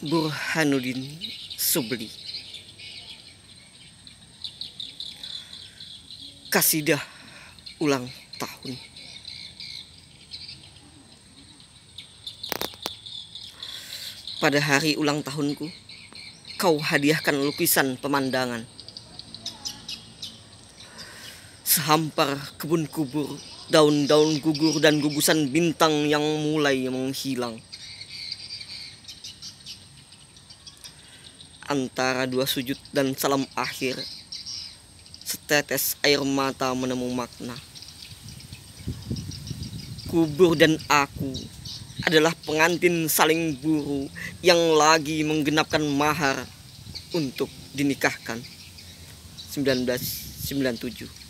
Burhanuddin Subli Kasidah ulang tahun Pada hari ulang tahunku Kau hadiahkan lukisan pemandangan Sehampar kebun kubur Daun-daun gugur dan gugusan bintang yang mulai menghilang antara dua sujud dan salam akhir. Setetes air mata menemu makna. Kubur dan aku adalah pengantin saling buru yang lagi menggenapkan mahar untuk dinikahkan. 1997